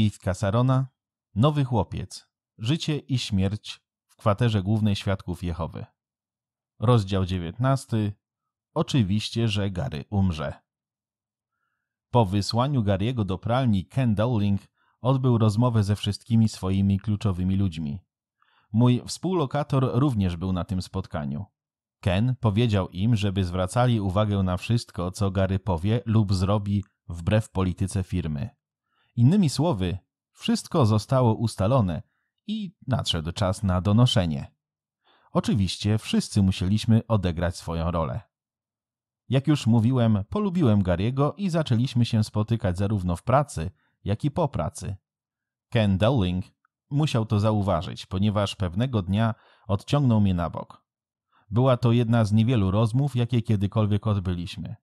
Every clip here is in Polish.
Kijwka Sarona, Nowy Chłopiec, Życie i Śmierć w kwaterze głównej Świadków Jehowy. Rozdział 19. Oczywiście, że Gary umrze. Po wysłaniu Gary'ego do pralni Ken Dowling odbył rozmowę ze wszystkimi swoimi kluczowymi ludźmi. Mój współlokator również był na tym spotkaniu. Ken powiedział im, żeby zwracali uwagę na wszystko, co Gary powie lub zrobi wbrew polityce firmy. Innymi słowy, wszystko zostało ustalone i nadszedł czas na donoszenie. Oczywiście wszyscy musieliśmy odegrać swoją rolę. Jak już mówiłem, polubiłem Gariego i zaczęliśmy się spotykać zarówno w pracy, jak i po pracy. Ken Dowling musiał to zauważyć, ponieważ pewnego dnia odciągnął mnie na bok. Była to jedna z niewielu rozmów, jakie kiedykolwiek odbyliśmy.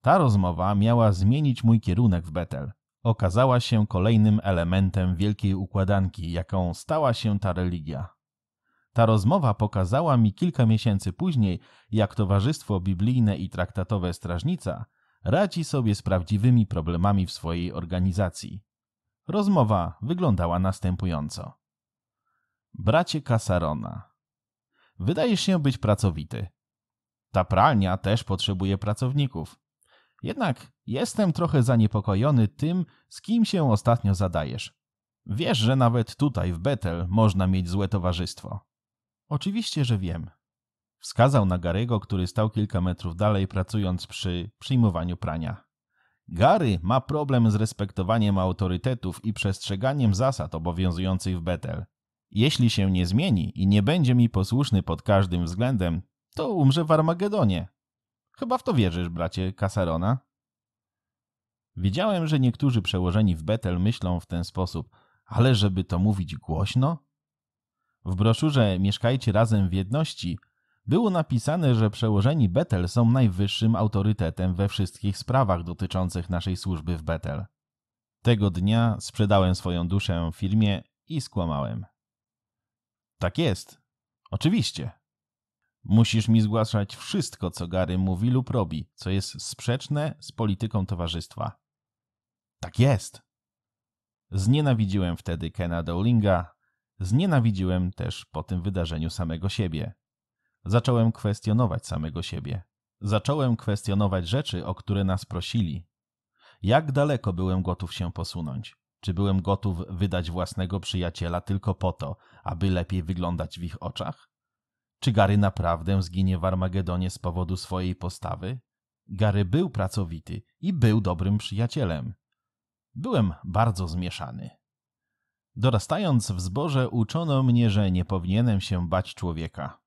Ta rozmowa miała zmienić mój kierunek w Betel okazała się kolejnym elementem wielkiej układanki, jaką stała się ta religia. Ta rozmowa pokazała mi kilka miesięcy później, jak Towarzystwo Biblijne i Traktatowe Strażnica radzi sobie z prawdziwymi problemami w swojej organizacji. Rozmowa wyglądała następująco. Bracie Kasarona, wydajesz się być pracowity. Ta pralnia też potrzebuje pracowników. Jednak jestem trochę zaniepokojony tym, z kim się ostatnio zadajesz. Wiesz, że nawet tutaj w Betel można mieć złe towarzystwo. Oczywiście, że wiem. Wskazał na Garego, który stał kilka metrów dalej, pracując przy przyjmowaniu prania. Gary ma problem z respektowaniem autorytetów i przestrzeganiem zasad obowiązujących w Betel. Jeśli się nie zmieni i nie będzie mi posłuszny pod każdym względem, to umrze w Armagedonie. Chyba w to wierzysz, bracie Kaserona? Wiedziałem, że niektórzy przełożeni w Betel myślą w ten sposób, ale żeby to mówić głośno? W broszurze Mieszkajcie razem w jedności było napisane, że przełożeni Betel są najwyższym autorytetem we wszystkich sprawach dotyczących naszej służby w Betel. Tego dnia sprzedałem swoją duszę firmie i skłamałem. Tak jest. Oczywiście. Musisz mi zgłaszać wszystko, co Gary mówi lub robi, co jest sprzeczne z polityką towarzystwa. Tak jest. Znienawidziłem wtedy Kena Dowlinga, znienawidziłem też po tym wydarzeniu samego siebie. Zacząłem kwestionować samego siebie. Zacząłem kwestionować rzeczy, o które nas prosili. Jak daleko byłem gotów się posunąć? Czy byłem gotów wydać własnego przyjaciela tylko po to, aby lepiej wyglądać w ich oczach? Czy Gary naprawdę zginie w Armagedonie z powodu swojej postawy? Gary był pracowity i był dobrym przyjacielem. Byłem bardzo zmieszany. Dorastając w zborze uczono mnie, że nie powinienem się bać człowieka.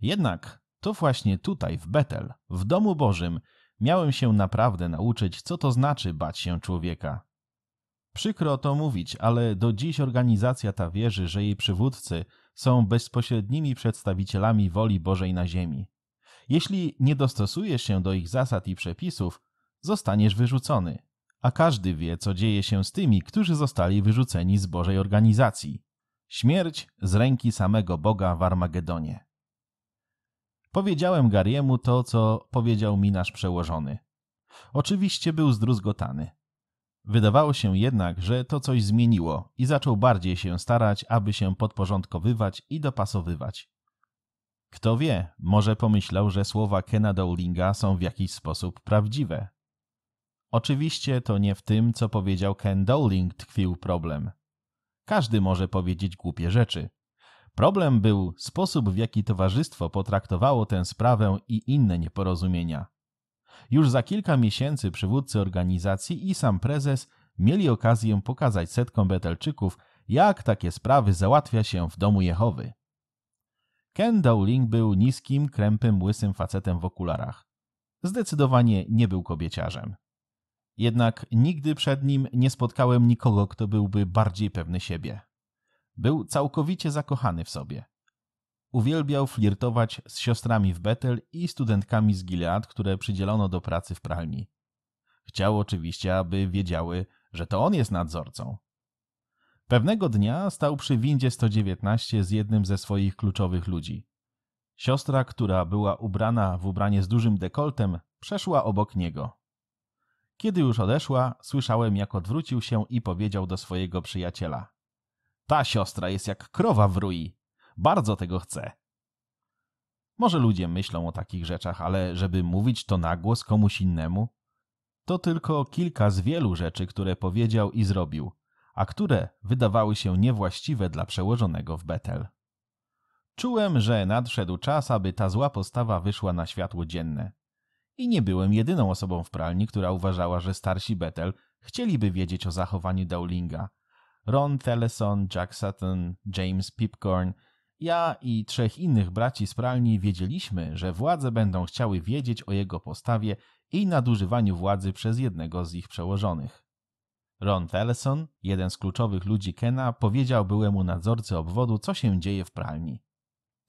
Jednak to właśnie tutaj, w Betel, w Domu Bożym, miałem się naprawdę nauczyć, co to znaczy bać się człowieka. Przykro to mówić, ale do dziś organizacja ta wierzy, że jej przywódcy są bezpośrednimi przedstawicielami woli Bożej na ziemi. Jeśli nie dostosujesz się do ich zasad i przepisów, zostaniesz wyrzucony, a każdy wie, co dzieje się z tymi, którzy zostali wyrzuceni z Bożej organizacji. Śmierć z ręki samego Boga w Armagedonie. Powiedziałem Gariemu to, co powiedział mi nasz przełożony. Oczywiście był zdruzgotany. Wydawało się jednak, że to coś zmieniło i zaczął bardziej się starać, aby się podporządkowywać i dopasowywać. Kto wie, może pomyślał, że słowa Kena Dowlinga są w jakiś sposób prawdziwe. Oczywiście to nie w tym, co powiedział Ken Dowling, tkwił problem. Każdy może powiedzieć głupie rzeczy. Problem był sposób, w jaki towarzystwo potraktowało tę sprawę i inne nieporozumienia. Już za kilka miesięcy przywódcy organizacji i sam prezes mieli okazję pokazać setkom Betelczyków, jak takie sprawy załatwia się w domu Jehowy. Ken Dowling był niskim, krępym, łysym facetem w okularach. Zdecydowanie nie był kobieciarzem. Jednak nigdy przed nim nie spotkałem nikogo, kto byłby bardziej pewny siebie. Był całkowicie zakochany w sobie. Uwielbiał flirtować z siostrami w Bethel i studentkami z Gilead, które przydzielono do pracy w pralni. Chciał oczywiście, aby wiedziały, że to on jest nadzorcą. Pewnego dnia stał przy windzie 119 z jednym ze swoich kluczowych ludzi. Siostra, która była ubrana w ubranie z dużym dekoltem, przeszła obok niego. Kiedy już odeszła, słyszałem, jak odwrócił się i powiedział do swojego przyjaciela: Ta siostra jest jak krowa w rui. Bardzo tego chcę. Może ludzie myślą o takich rzeczach, ale żeby mówić to na głos komuś innemu? To tylko kilka z wielu rzeczy, które powiedział i zrobił, a które wydawały się niewłaściwe dla przełożonego w Betel. Czułem, że nadszedł czas, aby ta zła postawa wyszła na światło dzienne. I nie byłem jedyną osobą w pralni, która uważała, że starsi Betel chcieliby wiedzieć o zachowaniu Dowlinga. Ron Teleson, Jack Sutton, James Pipcorn ja i trzech innych braci z pralni wiedzieliśmy, że władze będą chciały wiedzieć o jego postawie i nadużywaniu władzy przez jednego z ich przełożonych. Ron Telson, jeden z kluczowych ludzi Kena, powiedział byłemu nadzorcy obwodu, co się dzieje w pralni.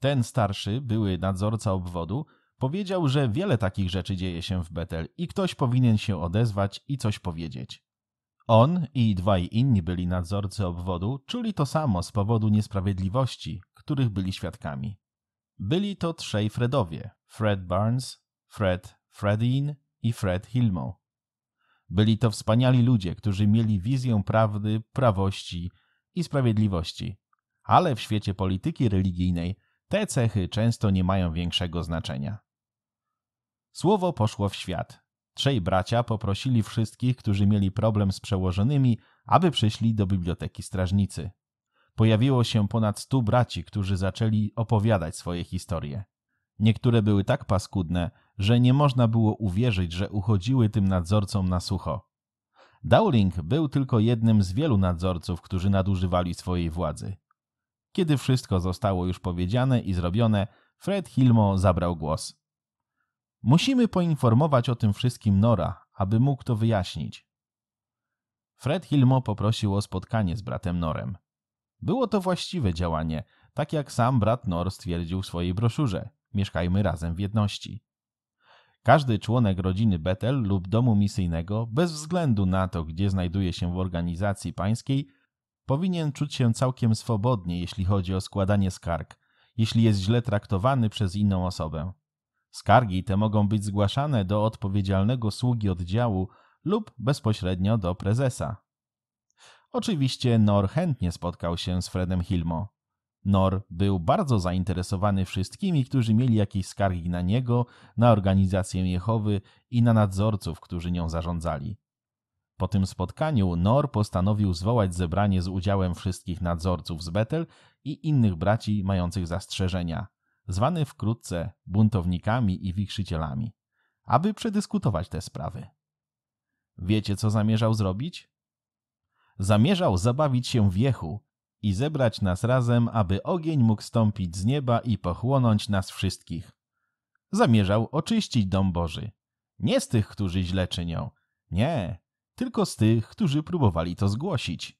Ten starszy, były nadzorca obwodu, powiedział, że wiele takich rzeczy dzieje się w Betel i ktoś powinien się odezwać i coś powiedzieć. On i dwaj inni byli nadzorcy obwodu czuli to samo z powodu niesprawiedliwości, których byli świadkami. Byli to trzej Fredowie: Fred Barnes, Fred Fredin i Fred Hilmo. Byli to wspaniali ludzie, którzy mieli wizję prawdy, prawości i sprawiedliwości. Ale w świecie polityki religijnej te cechy często nie mają większego znaczenia. Słowo poszło w świat. Trzej bracia poprosili wszystkich, którzy mieli problem z przełożonymi, aby przyszli do biblioteki strażnicy pojawiło się ponad stu braci, którzy zaczęli opowiadać swoje historie. Niektóre były tak paskudne, że nie można było uwierzyć, że uchodziły tym nadzorcom na sucho. Dowling był tylko jednym z wielu nadzorców, którzy nadużywali swojej władzy. Kiedy wszystko zostało już powiedziane i zrobione, Fred Hilmo zabrał głos. Musimy poinformować o tym wszystkim Nora, aby mógł to wyjaśnić. Fred Hilmo poprosił o spotkanie z bratem Norem. Było to właściwe działanie, tak jak sam brat Nor stwierdził w swojej broszurze. Mieszkajmy razem w jedności. Każdy członek rodziny Betel lub domu misyjnego, bez względu na to, gdzie znajduje się w organizacji pańskiej, powinien czuć się całkiem swobodnie, jeśli chodzi o składanie skarg, jeśli jest źle traktowany przez inną osobę. Skargi te mogą być zgłaszane do odpowiedzialnego sługi oddziału lub bezpośrednio do prezesa. Oczywiście Nor chętnie spotkał się z Fredem Hilmo. Nor był bardzo zainteresowany wszystkimi, którzy mieli jakieś skargi na niego, na organizację Jehowy i na nadzorców, którzy nią zarządzali. Po tym spotkaniu Nor postanowił zwołać zebranie z udziałem wszystkich nadzorców z Betel i innych braci mających zastrzeżenia, zwanych wkrótce buntownikami i wichrzycielami, aby przedyskutować te sprawy. Wiecie, co zamierzał zrobić? Zamierzał zabawić się w jechu i zebrać nas razem, aby ogień mógł stąpić z nieba i pochłonąć nas wszystkich. Zamierzał oczyścić dom Boży. Nie z tych, którzy źle czynią. Nie, tylko z tych, którzy próbowali to zgłosić.